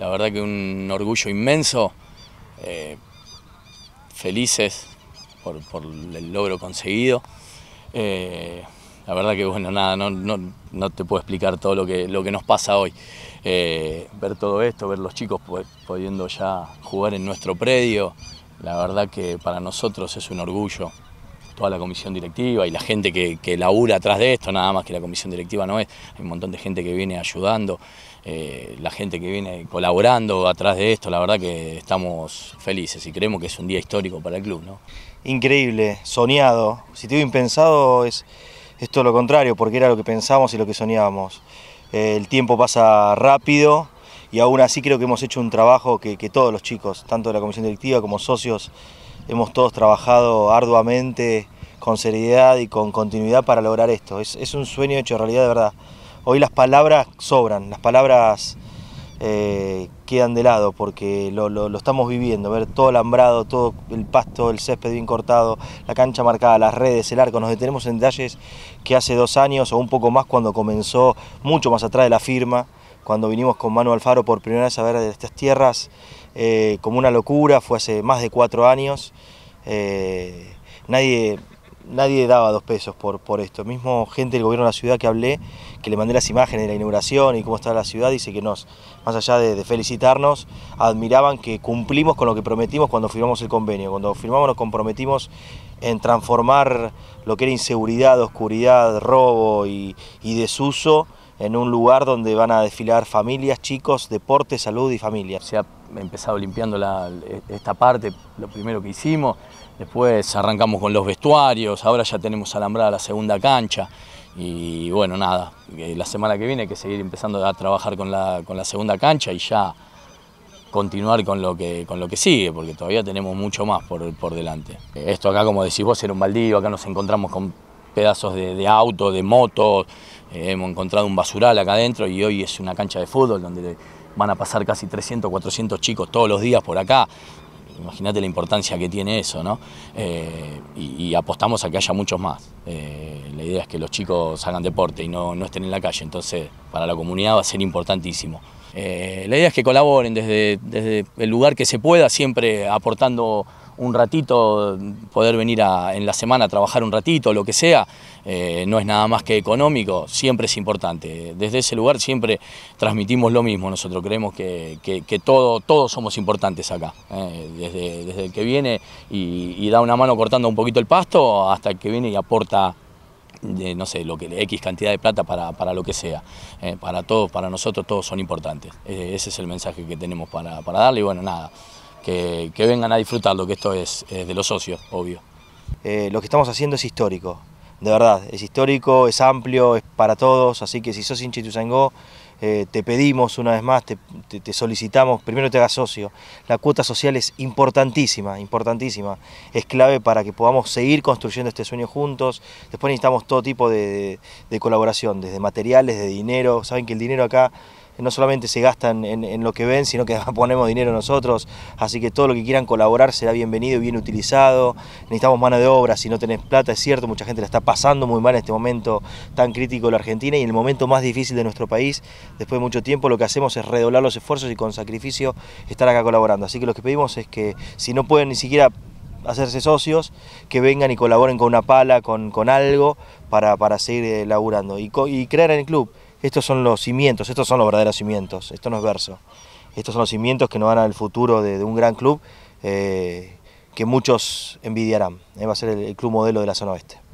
la verdad que un orgullo inmenso, eh, felices por, el logro conseguido. Eh, la verdad que bueno, nada, no, te puedo explicar todo lo que, lo que nos pasa hoy. Eh, ver todo esto, ver los chicos pudiendo ya jugar en nuestro predio, la verdad que para nosotros es un orgullo toda la comisión directiva y la gente que, que, labura atrás de esto, nada más que la comisión directiva no es, hay un montón de gente que viene ayudando, eh, la gente que viene colaborando atrás de esto, la verdad que estamos felices y creemos que es un día histórico para el club. ¿no? Increíble, soñado, si te digo impensado es, es todo lo contrario, porque era lo que pensábamos y lo que soñábamos. Eh, el tiempo pasa rápido y aún así creo que hemos hecho un trabajo que, todos los chicos, tanto de la comisión directiva como socios, hemos todos trabajado arduamente, con seriedad y con continuidad para lograr esto. Es, un sueño hecho realidad de verdad. Hoy las palabras sobran, las palabras eh, quedan de lado porque lo, lo, estamos viviendo, ver todo alambrado, todo el pasto, el césped bien cortado, la cancha marcada, las redes, el arco, nos detenemos en detalles que hace dos años o un poco más cuando comenzó mucho más atrás de la firma cuando vinimos con Manuel Alfaro por primera vez a ver estas tierras eh, como una locura, fue hace más de cuatro años. Eh, nadie, nadie daba dos pesos por, por esto. Mismo gente del gobierno de la ciudad que hablé, que le mandé las imágenes de la inauguración y cómo estaba la ciudad, dice que nos, más allá de, felicitarnos, admiraban que cumplimos con lo que prometimos cuando firmamos el convenio. Cuando firmamos nos comprometimos en transformar lo que era inseguridad, oscuridad, robo y, y desuso en un lugar donde van a desfilar familias, chicos, deporte, salud y familia. Se ha empezado limpiando esta parte, lo primero que hicimos, después arrancamos con los vestuarios, ahora ya tenemos alambrada la segunda cancha y bueno, nada, la semana que viene hay que seguir empezando a trabajar con la, con la segunda cancha y ya continuar con lo, que, con lo que sigue, porque todavía tenemos mucho más por, por delante. Esto acá, como decís vos, era un baldío, acá nos encontramos con pedazos de, auto, de moto, eh, hemos encontrado un basural acá adentro y hoy es una cancha de fútbol donde van a pasar casi 300, 400 chicos todos los días por acá. Imagínate la importancia que tiene eso, ¿no? Eh, y, apostamos a que haya muchos más. Eh, la idea es que los chicos hagan deporte y no, estén en la calle, entonces para la comunidad va a ser importantísimo. la idea es que colaboren desde, desde el lugar que se pueda, siempre aportando un ratito, poder venir en la semana a trabajar un ratito, lo que sea, eh, no es nada más que económico, siempre es importante. Desde ese lugar siempre transmitimos lo mismo, nosotros creemos que, todo, todos somos importantes acá, eh, desde, el que viene y, da una mano cortando un poquito el pasto hasta el que viene y aporta eh, no sé, lo que, X cantidad de plata para, lo que sea. para todos, para nosotros, todos son importantes. ese es el mensaje que tenemos para, para darle y bueno, nada que, vengan a disfrutar lo que esto es, de los socios, obvio. Eh, lo que estamos haciendo es histórico, de verdad, es histórico, es amplio, es para todos, así que si sos hincha Sangó, eh, te pedimos una vez más, te, solicitamos, primero te hagas socio. La cuota social es importantísima, importantísima. Es clave para que podamos seguir construyendo este sueño juntos. Después necesitamos todo tipo de colaboración, desde materiales, de dinero. Saben que el dinero acá no solamente se gastan en, lo que ven, sino que ponemos dinero nosotros, así que todo lo que quieran colaborar será bienvenido y bien utilizado. Necesitamos mano de obra, si no tenés plata, es cierto, mucha gente la está pasando muy mal en este momento tan crítico de la Argentina y en el momento más difícil de nuestro país, después de mucho tiempo, lo que hacemos es redoblar los esfuerzos y con sacrificio estar acá colaborando. Así que lo que pedimos es que si no pueden ni siquiera hacerse socios, que vengan y colaboren con una pala, con, con algo, para, seguir eh, laburando y, y crear en el club. Estos son los cimientos, estos son los verdaderos cimientos, esto no es verso. Estos son los cimientos que nos van al futuro de, un gran club eh, que muchos envidiarán. Eh, va a ser el club modelo de la zona oeste.